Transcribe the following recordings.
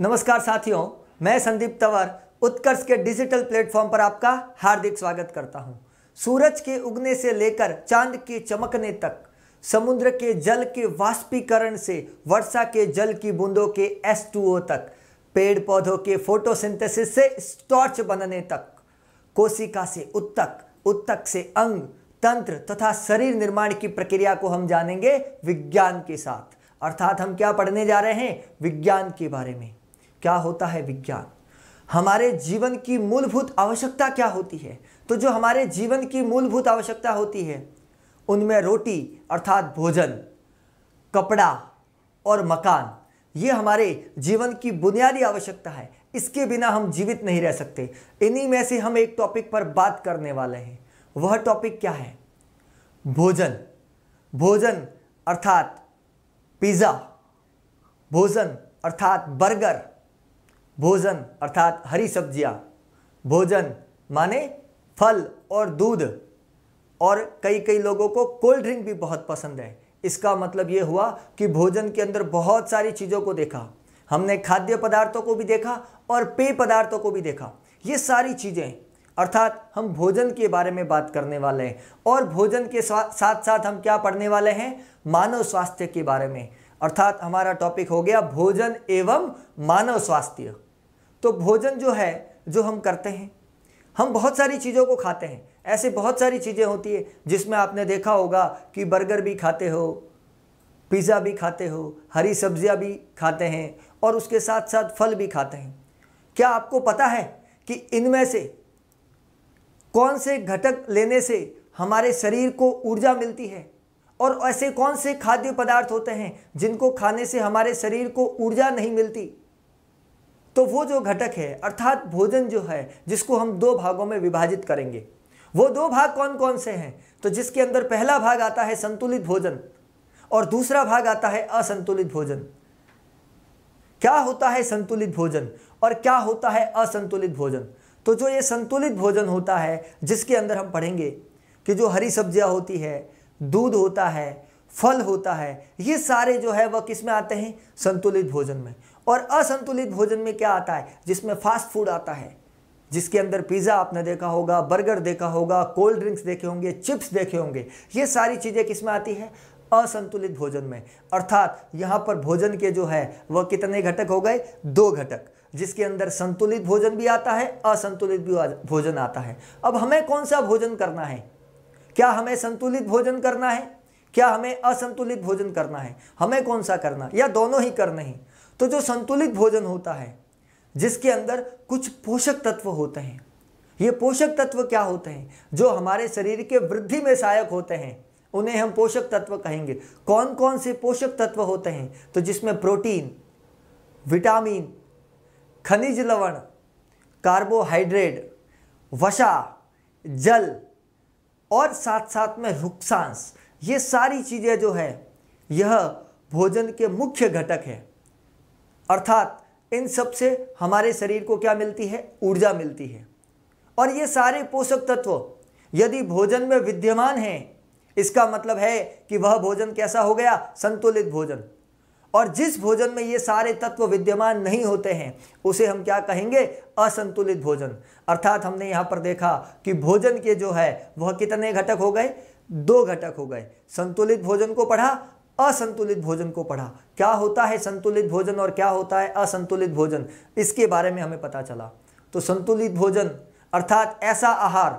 नमस्कार साथियों मैं संदीप तंवर उत्कर्ष के डिजिटल प्लेटफॉर्म पर आपका हार्दिक स्वागत करता हूं। सूरज के उगने से लेकर चांद के चमकने तक समुद्र के जल के वाष्पीकरण से वर्षा के जल की बूंदों के एस तक पेड़ पौधों के फोटोसिंथेसिस से स्टॉर्च बनने तक कोशिका से उत्तक उत्तक से अंग तंत्र तथा शरीर निर्माण की प्रक्रिया को हम जानेंगे विज्ञान के साथ अर्थात हम क्या पढ़ने जा रहे हैं विज्ञान के बारे में क्या होता है विज्ञान हमारे जीवन की मूलभूत आवश्यकता क्या होती है तो जो हमारे जीवन की मूलभूत आवश्यकता होती है उनमें रोटी अर्थात भोजन कपड़ा और मकान ये हमारे जीवन की बुनियादी आवश्यकता है इसके बिना हम जीवित नहीं रह सकते इन्हीं में से हम एक टॉपिक पर बात करने वाले हैं वह टॉपिक क्या है भोजन भोजन अर्थात पिज़्ज़ा भोजन अर्थात बर्गर भोजन अर्थात हरी सब्जियां भोजन माने फल और दूध और कई कई लोगों को कोल्ड ड्रिंक भी बहुत पसंद है इसका मतलब ये हुआ कि भोजन के अंदर बहुत सारी चीज़ों को देखा हमने खाद्य पदार्थों को भी देखा और पेय पदार्थों को भी देखा ये सारी चीज़ें अर्थात हम भोजन के बारे में बात करने वाले हैं और भोजन के साथ साथ हम क्या पढ़ने वाले हैं मानव स्वास्थ्य के बारे में अर्थात हमारा टॉपिक हो गया भोजन एवं मानव स्वास्थ्य तो भोजन जो है जो हम करते हैं हम बहुत सारी चीज़ों को खाते हैं ऐसे बहुत सारी चीज़ें होती है जिसमें आपने देखा होगा कि बर्गर भी खाते हो पिज़्ज़ा भी खाते हो हरी सब्जियां भी खाते हैं और उसके साथ साथ फल भी खाते हैं क्या आपको पता है कि इनमें से कौन से घटक लेने से हमारे शरीर को ऊर्जा मिलती है और ऐसे कौन से खाद्य पदार्थ होते हैं जिनको खाने से हमारे शरीर को ऊर्जा नहीं मिलती तो वो जो घटक है अर्थात भोजन जो है जिसको हम दो भागों में विभाजित करेंगे वो दो भाग कौन कौन से हैं तो जिसके अंदर पहला भाग आता है संतुलित भोजन और दूसरा भाग आता है असंतुलित भोजन क्या होता है संतुलित भोजन और क्या होता है असंतुलित भोजन तो जो ये संतुलित भोजन होता है जिसके अंदर हम पढ़ेंगे कि जो हरी सब्जियां होती है दूध होता है फल होता है ये सारे जो है वह किस में आते हैं संतुलित भोजन में और असंतुलित भोजन में क्या आता है जिसमें फास्ट फूड आता है जिसके अंदर पिज़्ज़ा आपने देखा होगा बर्गर देखा होगा कोल्ड ड्रिंक्स देखे होंगे चिप्स देखे होंगे ये सारी चीज़ें किस में आती है असंतुलित भोजन में अर्थात यहाँ पर भोजन के जो है वह कितने घटक हो गए दो घटक जिसके अंदर संतुलित भोजन भी आता है असंतुलित भी भोजन आता है अब हमें कौन सा भोजन करना है क्या हमें संतुलित भोजन करना है क्या हमें असंतुलित भोजन करना है हमें कौन सा करना या दोनों ही करना ही तो जो संतुलित भोजन होता है जिसके अंदर कुछ पोषक तत्व होते हैं ये पोषक तत्व क्या होते हैं जो हमारे शरीर के वृद्धि में सहायक होते हैं उन्हें हम पोषक तत्व कहेंगे कौन कौन से पोषक तत्व होते हैं तो जिसमें प्रोटीन विटामिन खनिज लवण कार्बोहाइड्रेट वसा जल और साथ साथ में रुक्सांस ये सारी चीज़ें जो है यह भोजन के मुख्य घटक हैं अर्थात इन सब से हमारे शरीर को क्या मिलती है ऊर्जा मिलती है और ये सारे पोषक तत्व यदि भोजन में विद्यमान हैं इसका मतलब है कि वह भोजन कैसा हो गया संतुलित भोजन और जिस भोजन में ये सारे तत्व विद्यमान नहीं होते हैं उसे हम क्या कहेंगे असंतुलित भोजन अर्थात हमने यहाँ पर देखा कि भोजन के जो है वह कितने घटक हो गए दो घटक हो गए संतुलित भोजन को पढ़ा असंतुलित भोजन को पढ़ा क्या होता है संतुलित भोजन और क्या होता है असंतुलित भोजन इसके बारे में हमें पता चला तो संतुलित भोजन अर्थात ऐसा आहार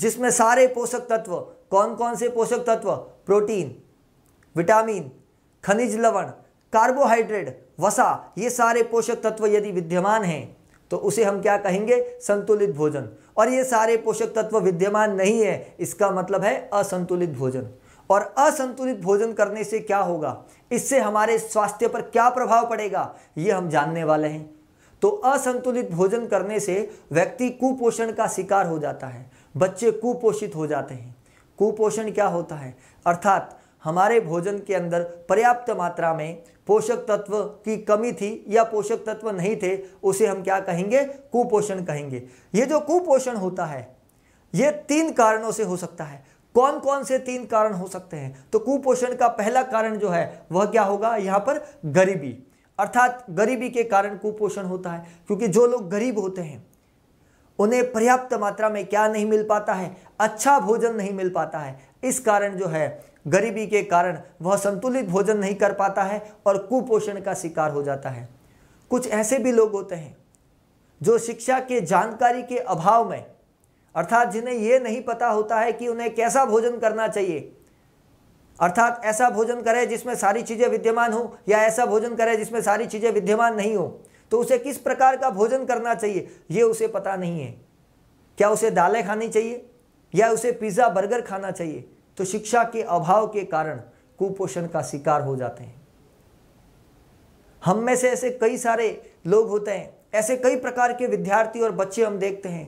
जिसमें सारे पोषक तत्व कौन कौन से पोषक तत्व प्रोटीन विटामिन खनिज लवण कार्बोहाइड्रेट वसा ये सारे पोषक तत्व यदि विद्यमान हैं तो उसे हम क्या कहेंगे संतुलित भोजन और ये सारे पोषक तत्व विद्यमान नहीं है इसका मतलब है असंतुलित भोजन और असंतुलित भोजन करने से क्या होगा इससे हमारे स्वास्थ्य पर क्या प्रभाव पड़ेगा ये हम जानने वाले हैं तो असंतुलित भोजन करने से व्यक्ति कुपोषण का शिकार हो जाता है बच्चे कुपोषित हो जाते हैं कुपोषण क्या होता है अर्थात हमारे भोजन के अंदर पर्याप्त मात्रा में पोषक तत्व की कमी थी या पोषक तत्व नहीं थे उसे हम क्या कहेंगे कुपोषण कहेंगे ये जो कुपोषण होता है ये तीन कारणों से हो सकता है कौन कौन से तीन कारण हो सकते हैं तो कुपोषण का पहला कारण जो है वह क्या होगा यहाँ पर गरीबी अर्थात गरीबी के कारण कुपोषण होता है क्योंकि जो लोग गरीब होते हैं उन्हें पर्याप्त मात्रा में क्या नहीं मिल पाता है अच्छा भोजन नहीं मिल पाता है इस कारण जो है गरीबी के कारण वह संतुलित भोजन नहीं कर पाता है और कुपोषण का शिकार हो जाता है कुछ ऐसे भी लोग होते हैं जो शिक्षा के जानकारी के अभाव में अर्थात जिन्हें यह नहीं पता होता है कि उन्हें कैसा भोजन करना चाहिए अर्थात ऐसा भोजन करे जिसमें सारी चीज़ें विद्यमान हो या ऐसा भोजन करे जिसमें सारी चीज़ें विद्यमान नहीं हो तो उसे किस प्रकार का भोजन करना चाहिए ये उसे पता नहीं है क्या उसे दालें खानी चाहिए या उसे पिज़्ज़ा बर्गर खाना चाहिए तो शिक्षा के अभाव के कारण कुपोषण का शिकार हो जाते हैं हम में से ऐसे कई सारे लोग होते हैं ऐसे कई प्रकार के विद्यार्थी और बच्चे हम देखते हैं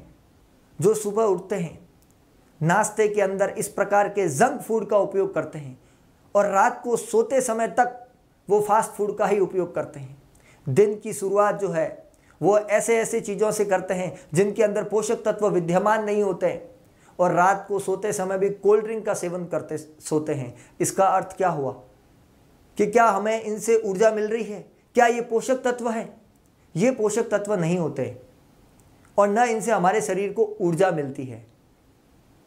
जो सुबह उठते हैं नाश्ते के अंदर इस प्रकार के जंक फूड का उपयोग करते हैं और रात को सोते समय तक वो फास्ट फूड का ही उपयोग करते हैं दिन की शुरुआत जो है वो ऐसे ऐसे चीज़ों से करते हैं जिनके अंदर पोषक तत्व विद्यमान नहीं होते और रात को सोते समय भी कोल्ड ड्रिंक का सेवन करते सोते हैं इसका अर्थ क्या हुआ कि क्या हमें इनसे ऊर्जा मिल रही है क्या ये पोषक तत्व है ये पोषक तत्व नहीं होते हैं और न इनसे हमारे शरीर को ऊर्जा मिलती है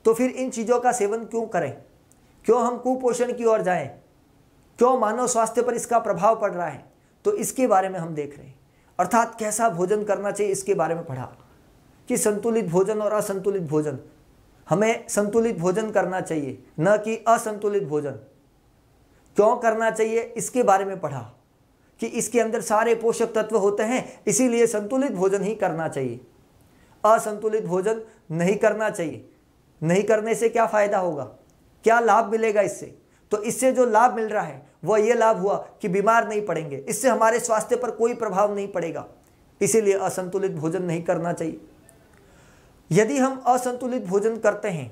तो फिर इन चीज़ों का सेवन क्यों करें क्यों हम कुपोषण की ओर जाएं क्यों मानव स्वास्थ्य पर इसका प्रभाव पड़ रहा है तो इसके बारे में हम देख रहे हैं अर्थात कैसा भोजन करना चाहिए इसके बारे में पढ़ा कि संतुलित भोजन और असंतुलित भोजन हमें संतुलित भोजन करना चाहिए न कि असंतुलित भोजन क्यों करना चाहिए इसके बारे में पढ़ा कि इसके अंदर सारे पोषक तत्व होते हैं इसीलिए संतुलित भोजन ही करना चाहिए असंतुलित भोजन नहीं करना चाहिए नहीं करने से क्या फ़ायदा होगा क्या लाभ मिलेगा इससे तो इससे जो लाभ मिल रहा है वह यह लाभ हुआ कि बीमार नहीं पड़ेंगे इससे हमारे स्वास्थ्य पर कोई प्रभाव नहीं पड़ेगा इसीलिए असंतुलित भोजन नहीं करना चाहिए यदि हम असंतुलित भोजन करते हैं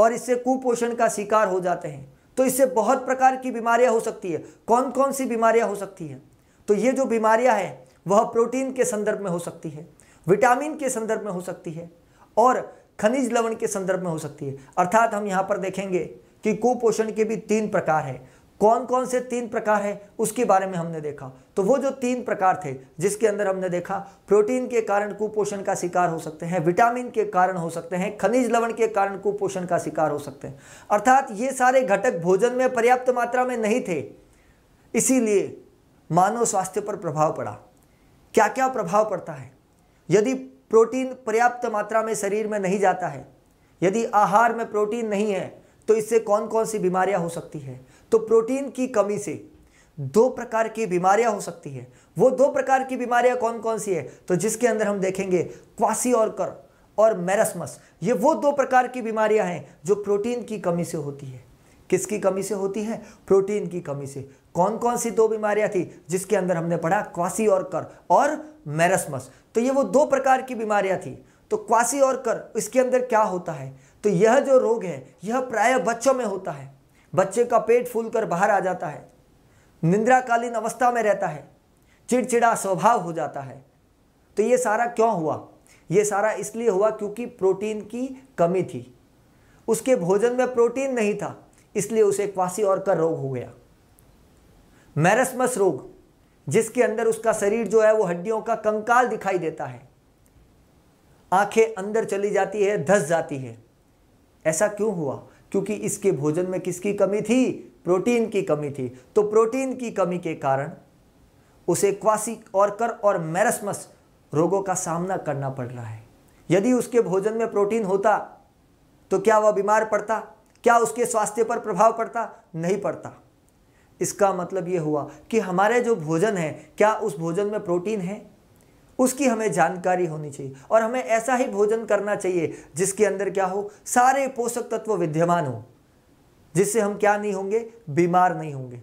और इससे कुपोषण का शिकार हो जाते हैं तो इससे बहुत प्रकार की बीमारियां हो सकती है कौन कौन सी बीमारियां हो सकती है तो ये जो बीमारियां हैं वह प्रोटीन के संदर्भ में हो सकती है विटामिन के संदर्भ में हो सकती है और खनिज लवण के संदर्भ में हो सकती है अर्थात हम यहाँ पर देखेंगे कि कुपोषण के भी तीन प्रकार है कौन कौन से तीन प्रकार है उसके बारे में हमने देखा तो वो जो तीन प्रकार थे जिसके अंदर हमने देखा प्रोटीन के कारण कुपोषण का शिकार हो सकते हैं विटामिन के कारण हो सकते हैं खनिज लवण के कारण कुपोषण का शिकार हो सकते हैं अर्थात ये सारे घटक भोजन में पर्याप्त मात्रा में नहीं थे इसीलिए मानव स्वास्थ्य पर प्रभाव पड़ा क्या क्या प्रभाव पड़ता है यदि प्रोटीन पर्याप्त मात्रा में शरीर में नहीं जाता है यदि आहार में प्रोटीन नहीं है तो इससे कौन कौन सी बीमारियां हो सकती है तो प्रोटीन की कमी से दो प्रकार की बीमारियां हो सकती है वो दो प्रकार की बीमारियां कौन कौन सी है तो जिसके अंदर हम देखेंगे क्वासी और कर और मैरसमस ये वो दो प्रकार की बीमारियां हैं जो प्रोटीन की कमी से होती है किसकी कमी से होती है प्रोटीन की कमी से कौन कौन सी दो बीमारियां थी जिसके अंदर हमने पढ़ा क्वासी और कर और मैरसमस तो ये वो दो प्रकार की बीमारियां थी तो क्वासी और कर इसके अंदर क्या होता है तो यह जो रोग है यह प्राय बच्चों में होता है बच्चे का पेट फूल कर बाहर आ जाता है निंद्राकालीन अवस्था में रहता है चिड़चिड़ा स्वभाव हो जाता है तो ये सारा क्यों हुआ ये सारा इसलिए हुआ क्योंकि प्रोटीन की कमी थी उसके भोजन में प्रोटीन नहीं था इसलिए उसे क्वासी और कर रोग हो गया मैरसमस रोग जिसके अंदर उसका शरीर जो है वो हड्डियों का कंकाल दिखाई देता है आंखें अंदर चली जाती है धस जाती है ऐसा क्यों हुआ क्योंकि इसके भोजन में किसकी कमी थी प्रोटीन की कमी थी तो प्रोटीन की कमी के कारण उसे क्वासी ऑर्कर और मैरसमस रोगों का सामना करना पड़ रहा है यदि उसके भोजन में प्रोटीन होता तो क्या वह बीमार पड़ता क्या उसके स्वास्थ्य पर प्रभाव पड़ता नहीं पड़ता इसका मतलब ये हुआ कि हमारे जो भोजन है क्या उस भोजन में प्रोटीन है उसकी हमें जानकारी होनी चाहिए और हमें ऐसा ही भोजन करना चाहिए जिसके अंदर क्या हो सारे पोषक तत्व विद्यमान हो जिससे हम क्या नहीं होंगे बीमार नहीं होंगे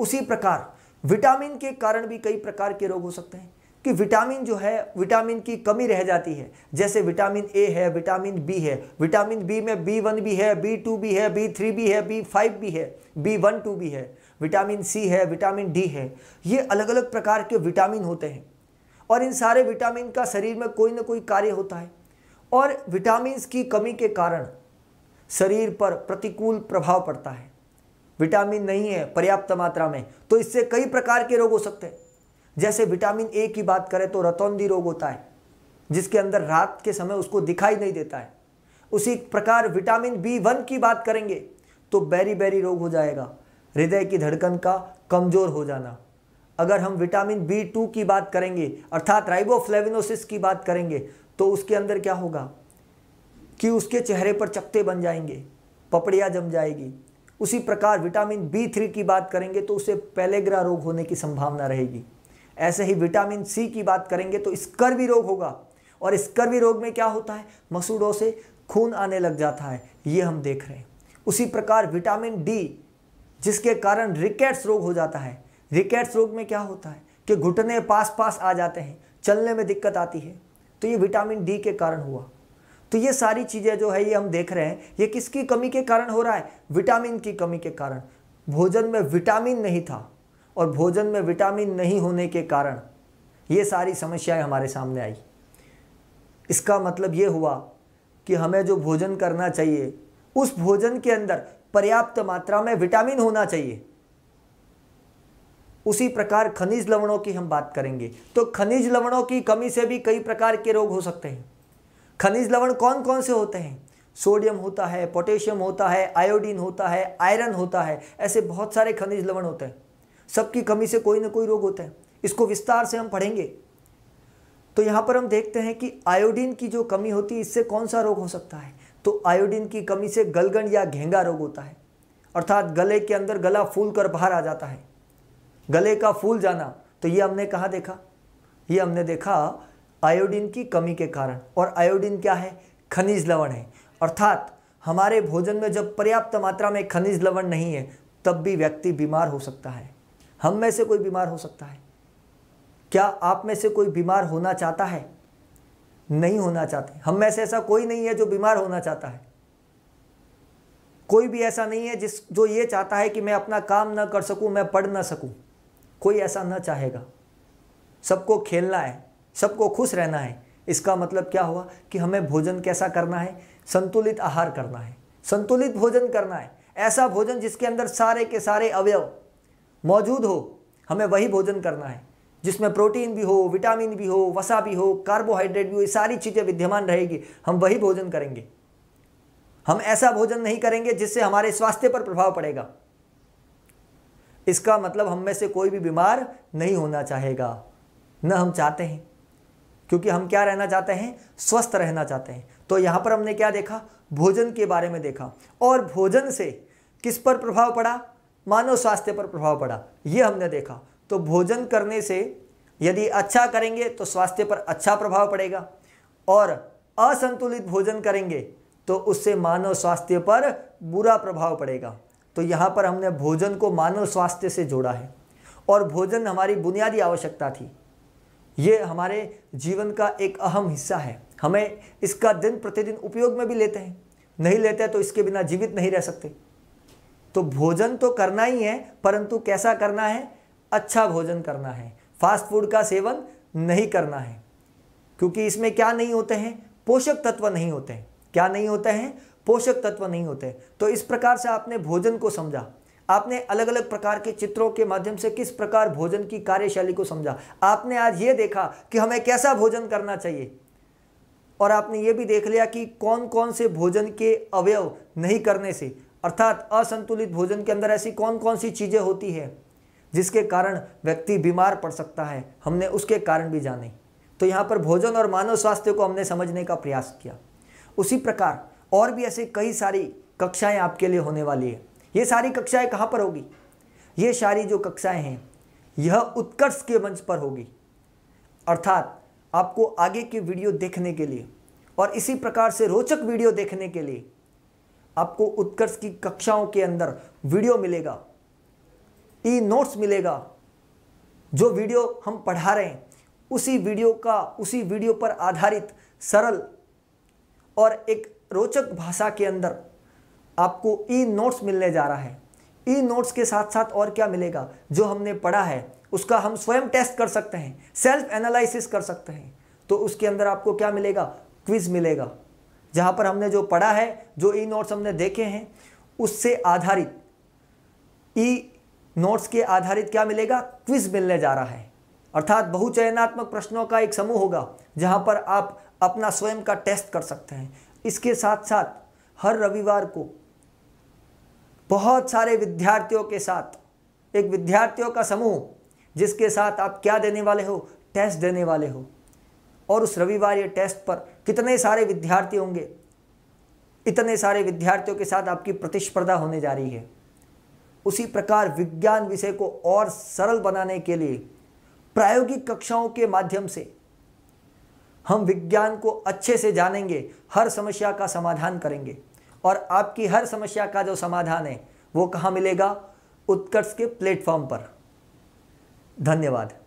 उसी प्रकार विटामिन के कारण भी कई प्रकार के रोग हो सकते हैं कि विटामिन जो है विटामिन की कमी रह जाती है जैसे विटामिन ए है विटामिन बी है विटामिन बी में बी वन भी है बी टू भी है बी थ्री भी है बी फाइव भी है बी वन टू भी है विटामिन सी है विटामिन डी है ये अलग अलग प्रकार के विटामिन होते हैं और इन सारे विटामिन का शरीर में कोई ना कोई कार्य होता है और विटामिन की कमी के कारण शरीर पर प्रतिकूल प्रभाव पड़ता है विटामिन नहीं है पर्याप्त मात्रा में तो इससे कई प्रकार के रोग हो सकते हैं जैसे विटामिन ए की बात करें तो रतौंदी रोग होता है जिसके अंदर रात के समय उसको दिखाई नहीं देता है उसी प्रकार विटामिन बी वन की बात करेंगे तो बैरी बैरी रोग हो जाएगा हृदय की धड़कन का कमज़ोर हो जाना अगर हम विटामिन बी टू की बात करेंगे अर्थात राइबोफ्लेविनोसिस की बात करेंगे तो उसके अंदर क्या होगा कि उसके चेहरे पर चपटे बन जाएंगे पपड़िया जम जाएगी उसी प्रकार विटामिन बी थ्री की बात करेंगे तो उसे पेलेग्रा रोग होने की संभावना रहेगी ऐसे ही विटामिन सी की बात करेंगे तो स्कर्वी रोग होगा और स्कर्वी रोग में क्या होता है मसूड़ों से खून आने लग जाता है ये हम देख रहे हैं उसी प्रकार विटामिन डी जिसके कारण रिकेट्स रोग हो जाता है रिकेट्स रोग में क्या होता है कि घुटने पास पास आ जाते हैं चलने में दिक्कत आती है तो ये विटामिन डी के कारण हुआ तो ये सारी चीज़ें जो है ये हम देख रहे हैं ये किसकी कमी के कारण हो रहा है विटामिन की कमी के कारण भोजन में विटामिन नहीं था और भोजन में विटामिन नहीं होने के कारण ये सारी समस्याएं हमारे सामने आई इसका मतलब ये हुआ कि हमें जो भोजन करना चाहिए उस भोजन के अंदर पर्याप्त मात्रा में विटामिन होना चाहिए उसी प्रकार खनिज लवणों की हम बात करेंगे तो खनिज लवणों की कमी से भी कई प्रकार के रोग हो सकते हैं खनिज लवण कौन कौन से होते हैं सोडियम होता है पोटेशियम होता है आयोडीन होता है आयरन होता है ऐसे बहुत सारे खनिज लवण होते हैं सबकी कमी से कोई ना कोई रोग होता है इसको विस्तार से हम पढ़ेंगे तो यहाँ पर हम देखते हैं कि आयोडीन की जो कमी होती है इससे कौन सा रोग हो सकता है तो आयोडीन की कमी से गलगन या घेंगा रोग होता है अर्थात गले के अंदर गला फूल कर बाहर आ जाता है गले का फूल जाना तो ये हमने कहा देखा ये हमने देखा आयोडीन की कमी के कारण और आयोडीन क्या है खनिज लवण है अर्थात हमारे भोजन में जब पर्याप्त मात्रा में खनिज लवण नहीं है तब भी व्यक्ति बीमार हो सकता है हम में से कोई बीमार हो सकता है क्या आप में से कोई बीमार होना चाहता है नहीं होना चाहते हम में से ऐसा कोई नहीं है जो बीमार होना चाहता है कोई भी ऐसा नहीं है जिस जो ये चाहता है कि मैं अपना काम ना कर सकूं मैं पढ़ ना सकूं कोई ऐसा ना चाहेगा सबको खेलना है सबको खुश रहना है इसका मतलब क्या हुआ कि हमें भोजन कैसा करना है संतुलित आहार करना है संतुलित भोजन करना है ऐसा भोजन जिसके अंदर सारे के सारे अवयव मौजूद हो हमें वही भोजन करना है जिसमें प्रोटीन भी हो विटामिन भी हो वसा भी हो कार्बोहाइड्रेट भी हो ये सारी चीज़ें विद्यमान रहेगी हम वही भोजन करेंगे हम ऐसा भोजन नहीं करेंगे जिससे हमारे स्वास्थ्य पर प्रभाव पड़ेगा इसका मतलब हम में से कोई भी बीमार नहीं होना चाहेगा न हम चाहते हैं क्योंकि हम क्या रहना चाहते हैं स्वस्थ रहना चाहते हैं तो यहाँ पर हमने क्या देखा भोजन के बारे में देखा और भोजन से किस पर प्रभाव पड़ा मानव स्वास्थ्य पर प्रभाव पड़ा ये हमने देखा तो भोजन करने से यदि अच्छा करेंगे तो स्वास्थ्य पर अच्छा प्रभाव पड़ेगा और असंतुलित भोजन करेंगे तो उससे मानव स्वास्थ्य पर बुरा प्रभाव पड़ेगा तो यहाँ पर हमने भोजन को मानव स्वास्थ्य से जोड़ा है और भोजन हमारी बुनियादी आवश्यकता थी ये हमारे जीवन का एक अहम हिस्सा है हमें इसका दिन प्रतिदिन उपयोग में भी लेते हैं नहीं लेते तो इसके बिना जीवित नहीं रह सकते तो भोजन तो करना ही है परंतु कैसा करना है अच्छा भोजन करना है फास्ट फूड का सेवन नहीं करना है क्योंकि इसमें क्या नहीं होते हैं पोषक तत्व नहीं होते हैं क्या नहीं होते हैं पोषक तत्व नहीं होते तो इस प्रकार से आपने भोजन को समझा आपने अलग अलग प्रकार के चित्रों के माध्यम से किस प्रकार भोजन की कार्यशैली को समझा आपने आज ये देखा कि हमें कैसा भोजन करना चाहिए और आपने ये भी देख लिया कि कौन कौन से भोजन के अवयव नहीं करने से अर्थात असंतुलित भोजन के अंदर ऐसी कौन कौन सी चीज़ें होती है जिसके कारण व्यक्ति बीमार पड़ सकता है हमने उसके कारण भी जाने तो यहाँ पर भोजन और मानव स्वास्थ्य को हमने समझने का प्रयास किया उसी प्रकार और भी ऐसे कई सारी कक्षाएं आपके लिए होने वाली है ये सारी कक्षाएं कहाँ पर होगी ये सारी जो कक्षाएं हैं यह उत्कर्ष के मंच पर होगी अर्थात आपको आगे की वीडियो देखने के लिए और इसी प्रकार से रोचक वीडियो देखने के लिए आपको उत्कर्ष की कक्षाओं के अंदर वीडियो मिलेगा ई नोट्स मिलेगा जो वीडियो हम पढ़ा रहे हैं उसी वीडियो का उसी वीडियो पर आधारित सरल और एक रोचक भाषा के अंदर आपको ई नोट्स मिलने जा रहा है ई नोट्स के साथ साथ और क्या मिलेगा जो हमने पढ़ा है उसका हम स्वयं टेस्ट कर सकते हैं सेल्फ एनालिसिस कर सकते हैं तो उसके अंदर आपको क्या मिलेगा क्विज मिलेगा जहाँ पर हमने जो पढ़ा है जो ई नोट्स हमने देखे हैं उससे आधारित ई नोट्स के आधारित क्या मिलेगा क्विज मिलने जा रहा है अर्थात बहुचयनात्मक प्रश्नों का एक समूह होगा जहां पर आप अपना स्वयं का टेस्ट कर सकते हैं इसके साथ साथ हर रविवार को बहुत सारे विद्यार्थियों के साथ एक विद्यार्थियों का समूह जिसके साथ आप क्या देने वाले हो टेस्ट देने वाले हो और उस रविवार टेस्ट पर कितने सारे विद्यार्थी होंगे इतने सारे विद्यार्थियों के साथ आपकी प्रतिस्पर्धा होने जा रही है उसी प्रकार विज्ञान विषय को और सरल बनाने के लिए प्रायोगिक कक्षाओं के माध्यम से हम विज्ञान को अच्छे से जानेंगे हर समस्या का समाधान करेंगे और आपकी हर समस्या का जो समाधान है वो कहाँ मिलेगा उत्कर्ष के प्लेटफॉर्म पर धन्यवाद